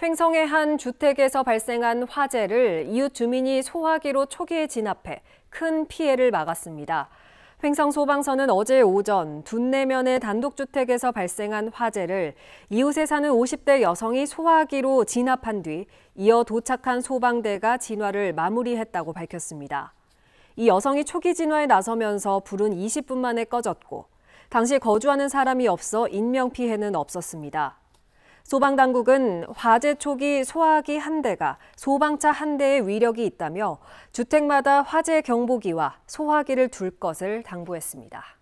횡성의 한 주택에서 발생한 화재를 이웃 주민이 소화기로 초기에 진압해 큰 피해를 막았습니다. 횡성 소방서는 어제 오전 둔내면의 단독주택에서 발생한 화재를 이웃에 사는 50대 여성이 소화기로 진압한 뒤 이어 도착한 소방대가 진화를 마무리했다고 밝혔습니다. 이 여성이 초기 진화에 나서면서 불은 20분 만에 꺼졌고 당시 거주하는 사람이 없어 인명피해는 없었습니다. 소방당국은 화재 초기 소화기 한 대가 소방차 한 대의 위력이 있다며 주택마다 화재 경보기와 소화기를 둘 것을 당부했습니다.